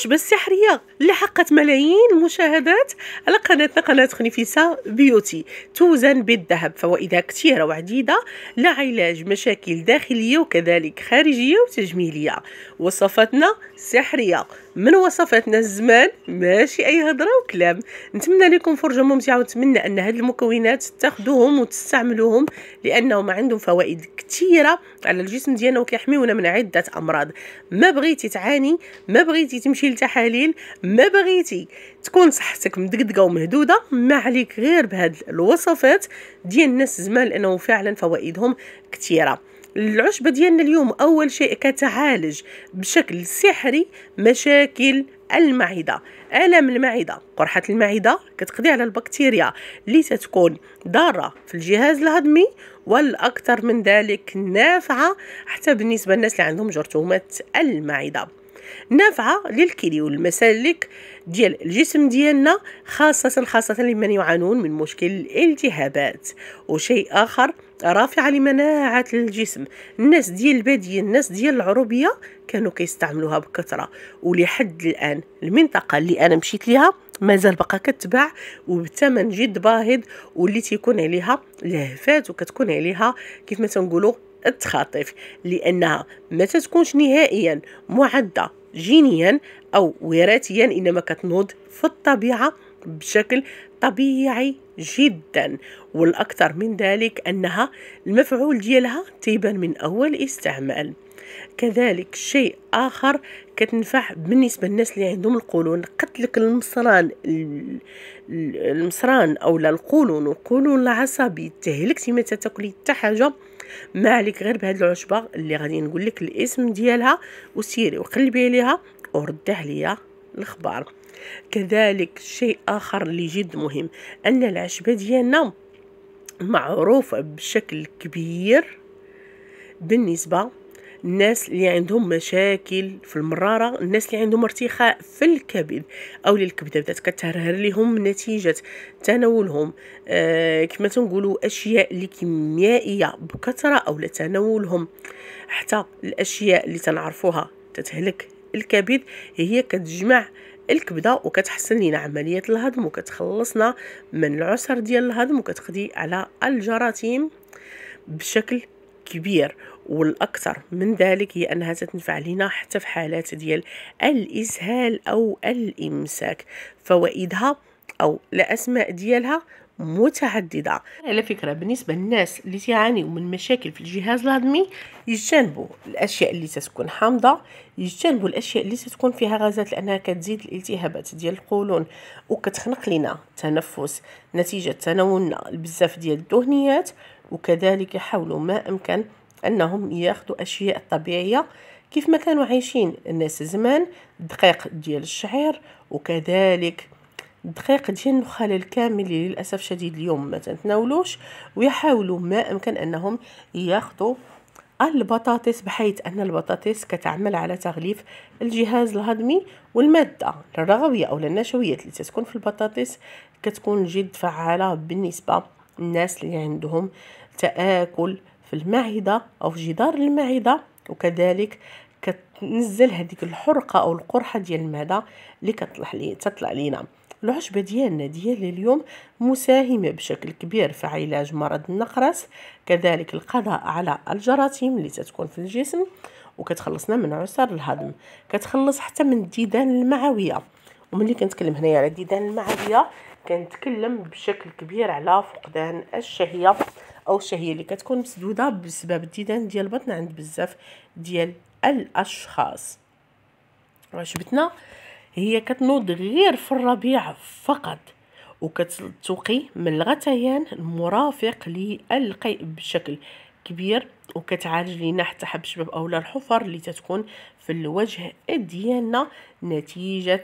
عجبة السحرية لحقت ملايين المشاهدات على قناتنا قناة خنيفيسة بيوتي توزن بالذهب فوائدها كثيرة وعديدة لعلاج مشاكل داخلية وكذلك خارجية وتجميلية وصفتنا سحرية من وصفاتنا الزمان ماشي اي هضره وكلام نتمنى لكم فرجه ممتعه ونتمنى ان هاد المكونات تاخذوهم وتستعملوهم لانهم عندهم فوائد كثيره على الجسم ديالنا وكيحميونا من عده امراض ما بغيتي تعاني ما بغيتي تمشي مشي التحاليل ما بغيتي تكون صحتك مدقدقه ومهدوده ما عليك غير بهاد الوصفات ديال الناس زمان لانه فعلا فوائدهم كثيره العشبه ديالنا اليوم اول شيء كتعالج بشكل سحري مشاكل المعده الم المعده قرحه المعده كتقضي على البكتيريا اللي تتكون ضاره في الجهاز الهضمي والاكثر من ذلك نافعه حتى بالنسبه للناس اللي عندهم جرثومه المعده نافعه للكلي والمسالك ديال الجسم ديالنا خاصه خاصه لمن يعانون من مشكل الالتهابات وشيء اخر رافعه لمناعه الجسم الناس ديال الباديه الناس ديال العروبيه كانوا كيستعملوها بكثره ولحد الان المنطقه اللي انا مشيت ليها مازال بقى كتباع وبثمن جد باهظ واللي تيكون عليها لهفات وكتكون عليها كيف ما تنقولوا التخاطف لأنها ما تتكونش نهائيا معدة جينيا أو وراثيا إنما كتنوض في الطبيعة بشكل طبيعي جدا والأكثر من ذلك أنها المفعول ديالها تيبان من أول استعمال كذلك شيء اخر كتنفع بالنسبه للناس اللي عندهم القولون قتلك المصران المصران او لا القولون القولون العصبي تهلكتي ما تاكلي حتى حاجه ما عليك غير بهاد العشبه اللي غادي نقول لك الاسم ديالها وسيري وقلبي عليها وردي عليا الخبار كذلك شيء اخر اللي جد مهم ان العشبه ديالنا معروفه بشكل كبير بالنسبه الناس اللي عندهم مشاكل في المراره الناس اللي عندهم ارتخاء في الكبد او الكبده بدات كتهرهر لهم نتيجه تناولهم آه كما تنقولوا اشياء اللي كيميائيه بكثره او تناولهم حتى الاشياء اللي تنعرفوها تتهلك الكبد هي كتجمع الكبده وكتحسن لينا عمليه الهضم وكتخلصنا من العسر ديال الهضم وكتقضي على الجراثيم بشكل كبير والاكثر من ذلك هي انها تنفع لنا حتى في حالات ديال الاسهال او الامساك فوائدها او الاسماء ديالها متعددة على فكرة بالنسبة للناس اللي تعانيوا من مشاكل في الجهاز الهضمي يجتنبوا الأشياء اللي تتكون حامضة يجتنبوا الأشياء اللي تتكون فيها غازات لأنها كتزيد الالتهابات ديال القولون وكتخنق لنا التنفس نتيجة تناولنا بزاف ديال الدهنيات وكذلك يحاولوا ما أمكن انهم ياخذوا اشياء طبيعيه كيف ما كانوا عايشين الناس زمان الدقيق ديال الشعير وكذلك الدقيق ديال النخال الكامل اللي للاسف شديد اليوم ما تناولوش ويحاولوا ما امكن انهم ياخذوا البطاطس بحيث ان البطاطس كتعمل على تغليف الجهاز الهضمي والماده الرغويه او النشويات اللي تتكون في البطاطس كتكون جد فعاله بالنسبه للناس اللي عندهم تاكل في المعدة أو في جدار المعدة وكذلك كتنزل هذيك الحرقة أو القرحة ديال المعدة اللي كتطلع لي تطلع لينا العشبة ديالنا ديال اليوم مساهمة بشكل كبير في علاج مرض النقرس كذلك القضاء على الجراثيم اللي تتكون في الجسم وكتخلصنا من عسر الهضم كتخلص حتى من الديدان المعوية وملي كنتكلم هنايا على الديدان المعوية كنتكلم بشكل كبير على فقدان الشهية او الشهيه اللي كتكون مسدوده بسبب الديدان ديال البطن عند بزاف ديال الاشخاص عشبتنا هي كتنوض غير في الربيع فقط وكتلتقي من الغثيان المرافق للقيء بشكل كبير وكتعالج لينا حتى حب شباب اولا الحفر اللي تتكون في الوجه ديالنا نتيجه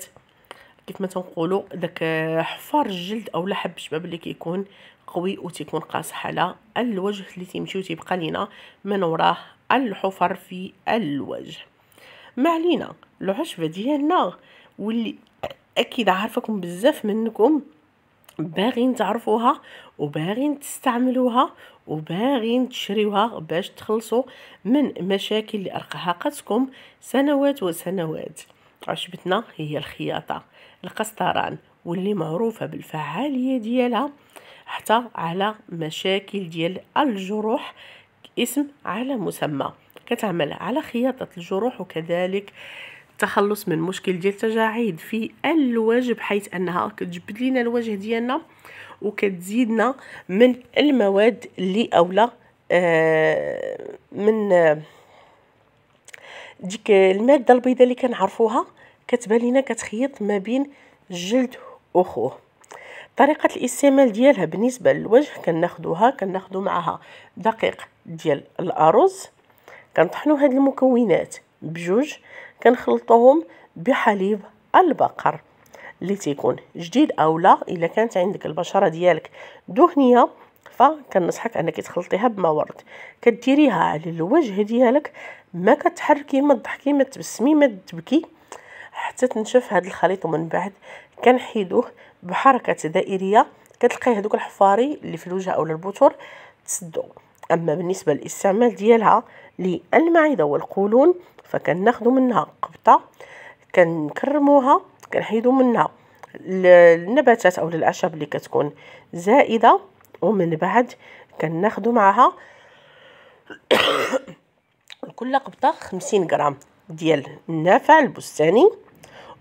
كيف ما تنقولوا داك حفر الجلد اولا حب شباب اللي كيكون قوي وتيكون قاصح على الوجه اللي تيمشي تيبقى لينا من وراه الحفر في الوجه ما علينا العشبه ديالنا واللي اكيد عارفكم بزاف منكم باغين تعرفوها وباغين تستعملوها وباغين تشريوها باش تخلصوا من مشاكل اللي ارقهقتكم سنوات وسنوات عشبتنا هي الخياطه القسطران واللي معروفه بالفعاليه ديالها حتى على مشاكل ديال الجروح اسم على مسمى كتعمل على خياطة الجروح وكذلك التخلص من مشكل ديال التجاعيد في الوجه بحيث انها كتجبد لينا الوجه ديالنا وكتزيدنا من المواد اللي اولى آه من ديك الماده البيضاء اللي كنعرفوها كتبان لينا كتخيط ما بين جلد اخوه طريقة الاستعمال ديالها بالنسبة للوجه كناخدوها كناخدو معها دقيق ديال الأرز كنطحنو هاد المكونات بجوج كنخلطوهم بحليب البقر اللي تيكون جديد او لا الا كانت عندك البشره ديالك دهنيه فكنصحك انك تخلطيها بما ورد كديريها على الوجه ديالك ما كتحركي ما تضحكي ما تبسمي ما تبكي حتى تنشف هذا الخليط ومن بعد كنحيدوه بحركه دائريه كتلقاي هذوك الحفاري اللي في الوجه اولا البثور تسدو اما بالنسبه للاستعمال ديالها للمعده والقولون فكناخذوا منها قبطه كنكرموها كنحيدو منها النباتات او الاعشاب اللي كتكون زائده ومن بعد كناخذوا معها كل قبطه خمسين غرام ديال النافع البستاني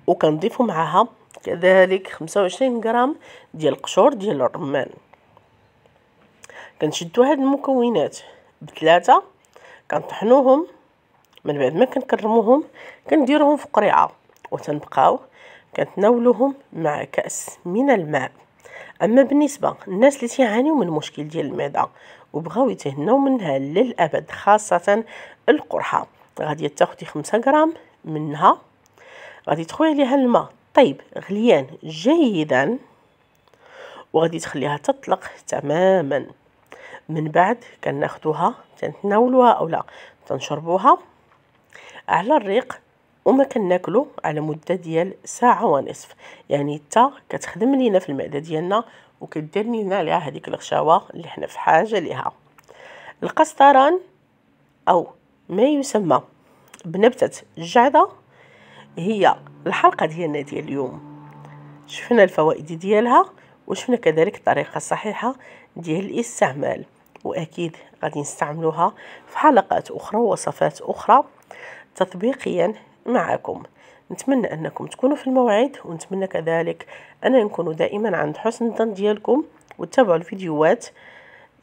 وكنضيفو معها كذلك خمسة وعشرين غرام ديال القشور ديال الرمان كنشدو هاد المكونات بثلاثة كنطحنوهم من بعد ما كنكرموهم كنديروهم في قريعة وتنبقاو كنتناولوهم مع كأس من الماء اما بالنسبه للناس اللي تيعانيو من مشكل ديال المعده وبغاو يتهناو منها للابد خاصه القرحه غادي تاخدي 5 غرام منها غادي تخوي عليها الماء طيب غليان جيدا وغادي تخليها تطلق تماما من بعد كناخدوها تنتناولوها اولا تنشربوها على الريق وما كناكلو على مده ديال ساعه ونصف يعني حتى كتخدم لينا في المعده ديالنا وكدير لينا ليها هذيك الغشاوه اللي حنا في حاجه ليها القسطران او ما يسمى بنبته الجعده هي الحلقه ديالنا ديال اليوم شفنا الفوائد ديالها وشفنا كذلك الطريقه الصحيحه ديال الاستعمال واكيد غادي نستعملوها في حلقات اخرى ووصفات اخرى تطبيقيا معكم نتمنى انكم تكونوا في الموعد ونتمنى كذلك ان نكونوا دائما عند حسن الظن ديالكم وتتابعوا الفيديوهات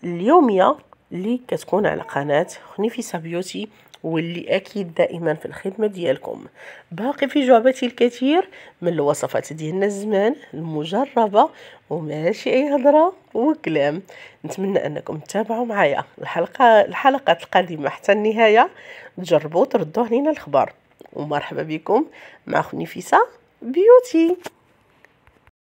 اليوميه اللي كتكون على قناه خنيفي بيوتي واللي أكيد دائما في الخدمة ديالكم باقي في جعبتي الكثير من الوصفات ديالنا الزمان المجربة وماشي أي هضرة وكلام نتمنى أنكم تتابعوا معايا الحلقة الحلقات القادمة حتى النهاية تجربوا تردوا علينا الخبر ومرحبا بكم مع خنيفيسه بيوتي